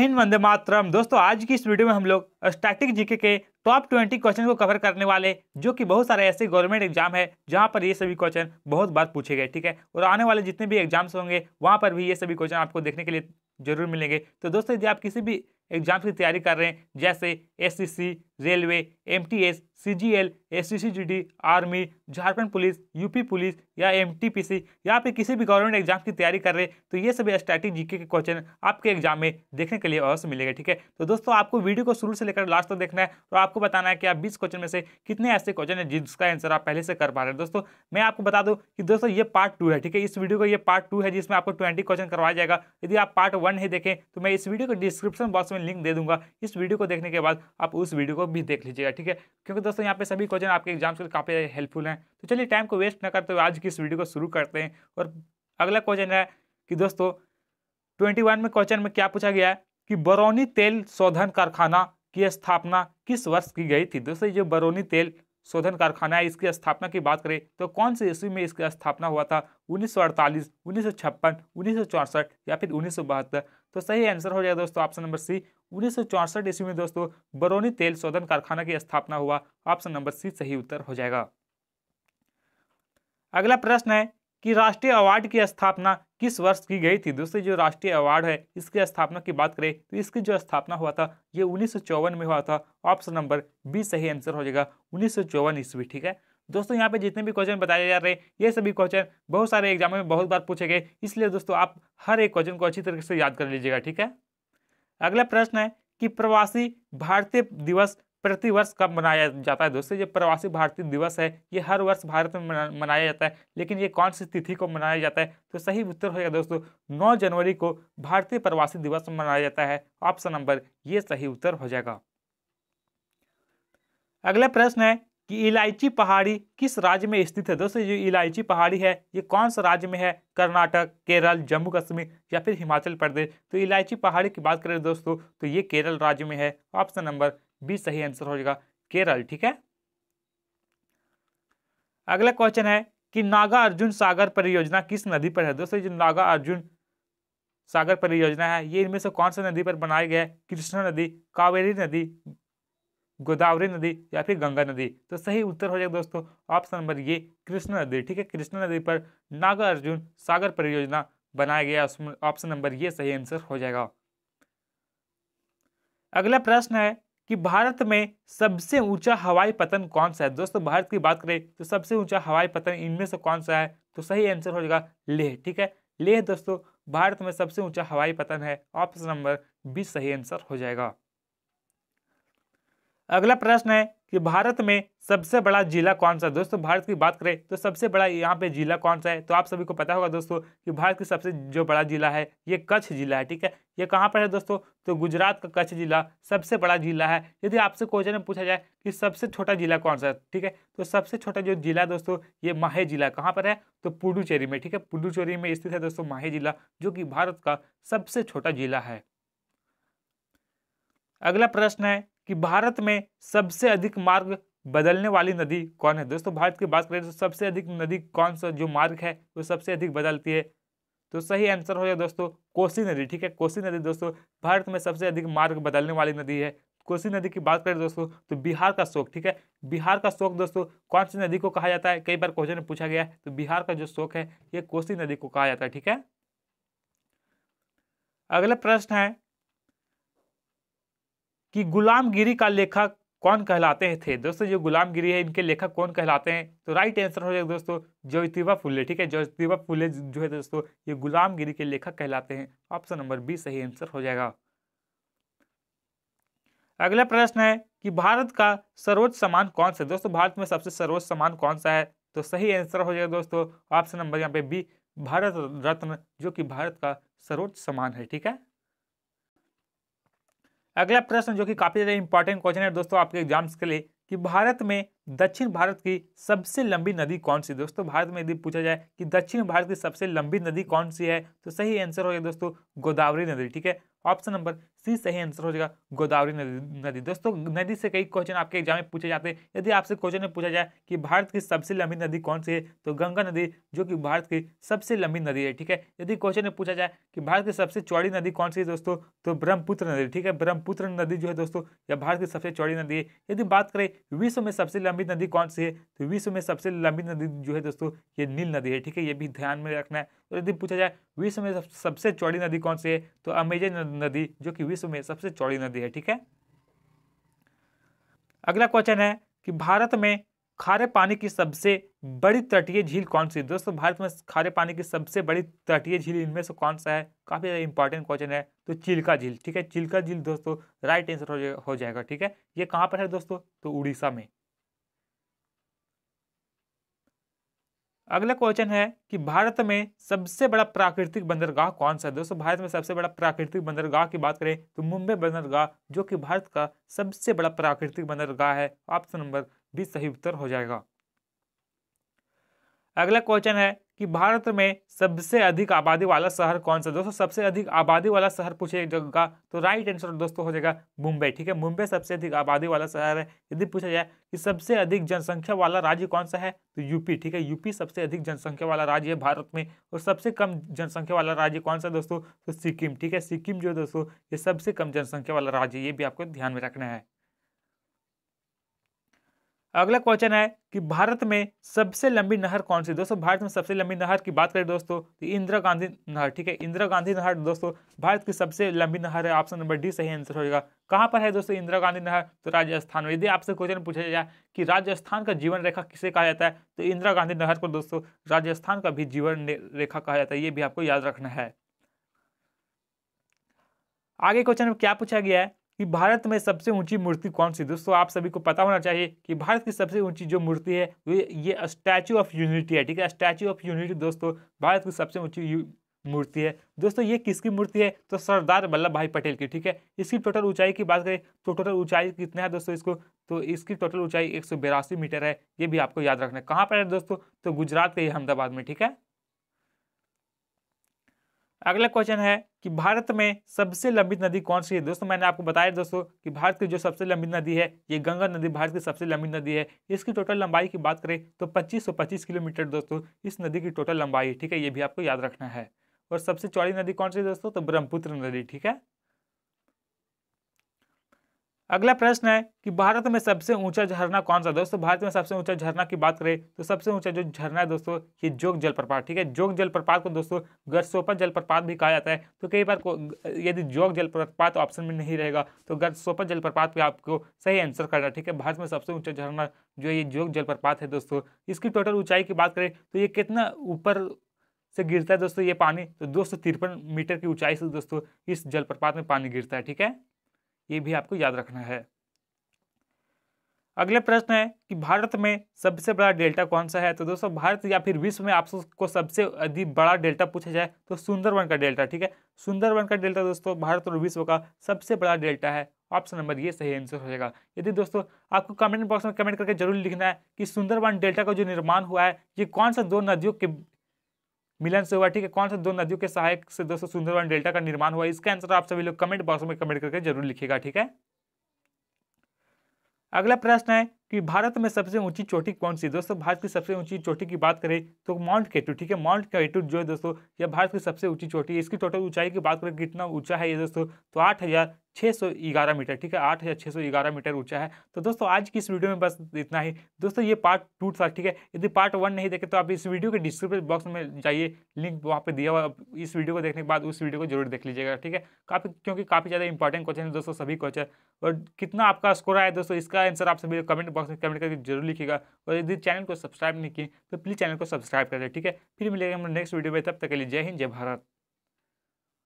हिंद वंदे मातरम दोस्तों आज की इस वीडियो में हम लोग स्टैटिक जीके के टॉप ट्वेंटी क्वेश्चन को कवर करने वाले जो कि बहुत सारे ऐसे गवर्नमेंट एग्जाम है जहां पर ये सभी क्वेश्चन बहुत बार पूछे गए ठीक है और आने वाले जितने भी एग्जाम्स होंगे वहां पर भी ये सभी क्वेश्चन आपको देखने के लिए जरूर मिलेंगे तो दोस्तों यदि आप किसी भी एग्जाम की तैयारी कर रहे हैं जैसे S railway M T S C G L S C G D army Jharkhand police UP police या एम टी पी सी या फिर किसी भी गवर्नमेंट एग्जाम की तैयारी कर रहे हैं तो ये सभी स्टैटिक जीके के क्वेश्चन आपके एग्जाम में देखने के लिए अवश्य मिलेगा ठीक है तो दोस्तों आपको वीडियो को शुरू से लेकर लास्ट तक तो देखना है और आपको बताना है कि आप बीस क्वेश्चन में से कितने ऐसे क्वेश्चन है जिसका आंसर आप पहले से कर पा रहे हैं दोस्तों मैं आपको बता दूँ कि दोस्तों ये पार्ट टू है ठीक है इस वीडियो का ये पार्ट टू है जिसमें आपको ट्वेंटी क्वेश्चन करवाया जाएगा यदि आप पार्ट वन वन है देखें तो मैं इस वीडियो को डिस्क्रिप्शन बॉक्स में लिंक दे दूंगा इस वीडियो को देखने के बाद आप उस वीडियो को भी देख लीजिएगा ठीक है क्योंकि दोस्तों यहाँ पे सभी क्वेश्चन आपके एग्जाम्स के काफ़ी हेल्पफुल हैं तो चलिए टाइम को वेस्ट ना करते तो हुए आज की इस वीडियो को शुरू करते हैं और अगला क्वेश्चन है कि दोस्तों ट्वेंटी में क्वेश्चन में क्या पूछा गया है कि बरौनी तेल शोधन कारखाना की स्थापना किस वर्ष की गई थी दोस्तों ये जो बरौनी तेल शोधन कारखाना है इसकी स्थापना की बात करें तो कौन से ईस्वी में इसकी स्थापना हुआ था उन्नीस सौ अड़तालीस उन्नीस सौ छप्पन उन्नीस सौ चौंसठ या फिर उन्नीस सौ बहत्तर तो सही आंसर हो जाएगा दोस्तों ऑप्शन नंबर सी उन्नीस सौ चौंसठ ईस्वी में दोस्तों बरौनी तेल शोधन कारखाना की स्थापना हुआ ऑप्शन नंबर सी सही उत्तर हो जाएगा अगला प्रश्न है कि राष्ट्रीय अवार्ड की स्थापना किस वर्ष की गई थी दोस्तों जो राष्ट्रीय अवार्ड है इसकी स्थापना की बात करें तो इसकी जो स्थापना हुआ था ये उन्नीस में हुआ था ऑप्शन नंबर बी सही आंसर हो जाएगा उन्नीस ईस्वी ठीक है दोस्तों यहाँ पे जितने भी क्वेश्चन बताए जा रहे हैं ये सभी क्वेश्चन बहुत सारे एग्जाम में बहुत बार पूछे गए इसलिए दोस्तों आप हर एक क्वेश्चन को अच्छी तरीके से याद कर लीजिएगा ठीक है अगला प्रश्न है कि प्रवासी भारतीय दिवस प्रतिवर्ष कब मनाया जाता है दोस्तों ये प्रवासी भारतीय दिवस है ये हर वर्ष भारत में मनाया जाता है लेकिन ये कौन सी तिथि को मनाया जाता है तो सही उत्तर होगा दोस्तों 9 जनवरी को भारतीय प्रवासी दिवस मनाया जाता है ऑप्शन नंबर ये सही उत्तर हो जाएगा अगला प्रश्न है कि इलायची पहाड़ी किस राज्य में स्थित है दोस्तों जो इलायची पहाड़ी है ये कौन सा राज्य में है कर्नाटक केरल जम्मू कश्मीर या फिर हिमाचल प्रदेश तो इलायची पहाड़ी की बात करें दोस्तों तो ये केरल राज्य में है ऑप्शन नंबर बी सही आंसर हो जाएगा केरल ठीक है अगला क्वेश्चन है कि नागा अर्जुन सागर परियोजना किस नदी पर है दोस्तों जो नागा अर्जुन सागर परियोजना है ये इनमें से कौन सा नदी पर बनाया गया है कृष्णा नदी कावेरी नदी गोदावरी नदी या फिर गंगा नदी तो सही उत्तर हो जाएगा दोस्तों ऑप्शन नंबर ये कृष्णा नदी ठीक है कृष्णा नदी पर नागा अर्जुन सागर परियोजना बनाया गया ऑप्शन नंबर ये सही आंसर हो जाएगा अगला प्रश्न है कि भारत में सबसे ऊंचा हवाई पतन कौन सा है दोस्तों भारत की बात करें तो सबसे ऊंचा हवाई पतन इनमें से कौन सा है तो सही आंसर हो जाएगा लेह ठीक है लेह दोस्तों भारत में सबसे ऊंचा हवाई पतन है ऑप्शन नंबर बी सही आंसर हो जाएगा अगला प्रश्न है कि भारत में सबसे बड़ा जिला कौन सा दोस्तों भारत की बात करें तो सबसे बड़ा यहाँ पे जिला कौन सा है तो आप सभी को पता होगा दोस्तों कि भारत की सबसे जो बड़ा जिला है ये कच्छ जिला है ठीक है ये कहाँ पर है दोस्तों तो गुजरात का कच्छ जिला सबसे बड़ा जिला है यदि आपसे क्वेश्चन में पूछा जाए कि सबसे छोटा जिला कौन सा है ठीक है तो सबसे छोटा जो जिला दोस्तों ये माहे जिला कहाँ पर है तो पुडुचेरी में ठीक है पुडुचेरी में स्थित है दोस्तों माहे जिला जो कि भारत का सबसे छोटा जिला है अगला प्रश्न है कि भारत में सबसे अधिक मार्ग बदलने वाली नदी कौन है दोस्तों भारत की बात करें तो सबसे अधिक नदी कौन सा जो मार्ग है वो सबसे अधिक बदलती है तो सही आंसर हो गया दोस्तों कोसी नदी ठीक है कोसी नदी दोस्तों भारत में सबसे अधिक मार्ग बदलने वाली नदी है कोसी नदी की बात करें दोस्तों तो बिहार का शोक ठीक है बिहार का शोक दोस्तों कौन सी नदी को कहा जाता है कई बार क्वेश्चन में पूछा गया है तो बिहार का जो शोक है ये कोसी नदी को कहा जाता है ठीक है अगला प्रश्न है कि गुलामगिरी का लेखक कौन कहलाते थे दोस्तों जो गुलामगिरी है इनके लेखक कौन कहलाते हैं तो राइट आंसर हो जाएगा दोस्तों ज्योतिबा फुले ठीक है ज्योतिबा फुले जो है दोस्तों ये गुलामगिरी के लेखक कहलाते हैं ऑप्शन नंबर बी सही आंसर हो जाएगा अगला प्रश्न है कि भारत का सर्वोच्च सम्मान कौन सा दोस्तों भारत में सबसे सर्वोच्च सम्मान कौन सा है तो सही आंसर हो जाएगा दोस्तों ऑप्शन नंबर यहाँ पे बी भारत रत्न जो कि भारत का सर्वोच्च सम्मान है ठीक है अगला प्रश्न जो कि काफ़ी ज़्यादा इंपॉर्टेंट क्वेश्चन है दोस्तों आपके एग्जाम्स के लिए कि भारत में दक्षिण भारत की सबसे लंबी नदी कौन सी दोस्तों भारत में यदि पूछा जाए कि दक्षिण भारत की सबसे लंबी नदी कौन सी है तो सही आंसर होगा दोस्तों गोदावरी नदी ठीक है ऑप्शन नंबर सी सही आंसर हो जाएगा गोदावरी नदी नदी दोस्तों नदी से कई क्वेश्चन आपके एग्जाम में पूछे जाते हैं यदि आपसे क्वेश्चन में पूछा जाए कि भारत की सबसे लंबी नदी कौन सी है तो गंगा नदी जो कि भारत की सबसे लंबी नदी है ठीक है यदि क्वेश्चन में पूछा जाए कि भारत की सबसे चौड़ी नदी कौन सी है दोस्तों तो ब्रह्मपुत्र नदी ठीक है ब्रह्मपुत्र नदी जो है दोस्तों यह भारत की सबसे चौड़ी नदी है यदि बात करें विश्व में सबसे लंबित नदी कौन सी है तो विश्व में सबसे लंबित नदी जो है दोस्तों ये नील नदी है ठीक है ये भी ध्यान में रखना है और तो यदि पूछा जाए विश्व में सबसे चौड़ी नदी कौन सी है तो अमेजन नदी जो कि विश्व में सबसे चौड़ी नदी है ठीक है अगला क्वेश्चन है कि भारत में खारे पानी की सबसे बड़ी तटीय झील कौन सी दोस्तों भारत में खारे पानी की सबसे बड़ी तटीय झील इनमें से कौन सा है काफ़ी ज़्यादा इंपॉर्टेंट क्वेश्चन है तो चिल्का झील ठीक है चिल्का झील दोस्तों राइट आंसर हो जाएगा ठीक है ये कहां पर है दोस्तों तो उड़ीसा में अगला क्वेश्चन है कि भारत में सबसे बड़ा प्राकृतिक बंदरगाह कौन सा है दोस्तों भारत में सबसे बड़ा प्राकृतिक बंदरगाह की बात करें तो मुंबई बंदरगाह जो कि भारत का सबसे बड़ा प्राकृतिक बंदरगाह है ऑप्शन नंबर बी सही उत्तर हो जाएगा अगला क्वेश्चन है कि भारत में सबसे अधिक आबादी वाला शहर कौन सा दोस्तों सबसे अधिक आबादी वाला शहर पूछे एक जगह का तो राइट आंसर दोस्तों हो जाएगा मुंबई ठीक है मुंबई सबसे अधिक आबादी वाला शहर है यदि पूछा जाए कि सबसे अधिक जनसंख्या वाला राज्य कौन सा है तो यूपी ठीक है यूपी सबसे अधिक जनसंख्या वाला राज्य है भारत में और सबसे कम जनसंख्या वाला राज्य कौन सा दोस्तों तो सिक्किम ठीक है सिक्किम जो दोस्तों ये सबसे कम जनसंख्या वाला राज्य ये भी आपको ध्यान में रखना है अगला क्वेश्चन है कि भारत में सबसे लंबी नहर कौन सी दोस्तों भारत में सबसे लंबी नहर की बात करें दोस्तों तो इंदिरा गांधी नहर ठीक है इंदिरा गांधी नहर दोस्तों भारत की सबसे लंबी नहर है ऑप्शन नंबर डी सही आंसर होगा कहां पर है दोस्तों इंदिरा गांधी नहर तो राजस्थान में यदि आपसे क्वेश्चन पूछा जाए कि राजस्थान का जीवन रेखा किसे कहा जाता है तो इंदिरा गांधी नहर को दोस्तों राजस्थान का भी जीवन रेखा कहा जाता है ये भी आपको याद रखना है आगे क्वेश्चन क्या पूछा गया है कि भारत में सबसे ऊंची मूर्ति कौन सी दोस्तों आप सभी को पता होना चाहिए कि भारत की सबसे ऊंची जो मूर्ति है ये ये स्टैचू ऑफ यूनिटी है ठीक है स्टैचू ऑफ यूनिटी दोस्तों भारत की सबसे ऊंची मूर्ति है दोस्तों ये किसकी मूर्ति है तो सरदार वल्लभ भाई पटेल की ठीक है इसकी टोटल ऊंचाई की बात करें तो टोटल ऊंचाई कितना है दोस्तों इसको तो इसकी टोटल ऊंचाई एक मीटर है ये भी आपको याद रखना है कहाँ पर है दोस्तों तो गुजरात के अहमदाबाद में ठीक है अगला क्वेश्चन है कि भारत में सबसे लंबी नदी कौन सी है दोस्तों मैंने आपको बताया दोस्तों कि भारत की जो सबसे लंबी नदी है ये गंगा नदी भारत की सबसे लंबी नदी है इसकी टोटल लंबाई की बात करें तो 2525 किलोमीटर दोस्तों इस नदी की टोटल लंबाई ठीक है ये भी आपको याद रखना है और सबसे चौड़ी नदी कौन सी है दोस्तों तो ब्रह्मपुत्र नदी ठीक है अगला प्रश्न है कि भारत में सबसे ऊंचा झरना कौन सा दोस्तों भारत में सबसे ऊंचा झरना की बात करें तो सबसे ऊंचा जो झरना है दोस्तों ये जोग जलप्रपात ठीक है जोग जलप्रपात को दोस्तों गरसोपा जलप्रपात भी कहा जाता है तो कई बार यदि जोग जलप्रपात ऑप्शन में नहीं रहेगा तो गरसोपा जलप्रपात पर आपको सही आंसर करना ठीक है भारत में सबसे ऊंचा झरना जो है ये जोग जलप्रपात है दोस्तों इसकी टोटल ऊंचाई की बात करें तो ये कितना ऊपर से गिरता है दोस्तों ये पानी तो दो मीटर की ऊंचाई से दोस्तों इस जलप्रपात में पानी गिरता है ठीक है ये भी आपको याद रखना है अगला प्रश्न है कि भारत में सबसे बड़ा डेल्टा कौन सा है तो दोस्तों भारत या फिर विश्व में आपको सबसे अधिक बड़ा डेल्टा पूछा जाए तो सुंदरवन का डेल्टा ठीक है सुंदरवन का डेल्टा दोस्तों भारत और विश्व का सबसे बड़ा डेल्टा है ऑप्शन नंबर ये सही आंसर हो जाएगा यदि दोस्तों आपको कमेंट बॉक्स में कमेंट करके जरूर लिखना है कि सुंदरवन डेल्टा का जो निर्माण हुआ है ये कौन सा दो नदियों के मिलन से हुआ ठीक है कौन सा दो नदियों के सहायक से दोस्तों सुंदरवन डेल्टा का निर्माण हुआ इसका आंसर आप सभी लोग कमेंट बॉक्स में कमेंट करके जरूर लिखेगा ठीक है अगला प्रश्न है कि भारत में सबसे ऊंची चोटी कौन सी दोस्तों भारत की सबसे ऊंची चोटी की बात करें तो माउंट केटू ठीक है माउंट केटू जो है दोस्तों यह भारत की सबसे ऊंची चोटी है इसकी टोटल ऊंचाई की बात करें कितना ऊंचा है ये दोस्तों तो आठ हज़ार छः सौ ग्यारह मीटर ठीक है आठ या छः सौ ग्यारह मीटर ऊंचा है तो दोस्तों आज की इस वीडियो में बस इतना ही दोस्तों ये पार्ट टू था ठीक है यदि पार्ट वन नहीं देखे तो आप इस वीडियो के डिस्क्रिप्शन बॉक्स में जाइए लिंक वहाँ पे दिया हुआ इस वीडियो को देखने के बाद उस वीडियो को जरूर देख लीजिएगा ठीक है काफ़ी क्योंकि काफ़ी ज़्यादा इंपॉर्टेंट क्वेश्चन है दोस्तों सभी क्वेश्चन और कितना आपका स्कोर आया दोस्तों इसका आंसर आप सभी कमेंट बॉक्स में कमेंट करके जरूर लिखेगा और यदि चैनल को सब्सक्राइब नहीं किए तो प्लीज़ चैनल को सब्सक्राइब करें ठीक है फिर मिलेगा हम नेक्स्ट वीडियो में तब तक के लिए जय हिंद जय भारत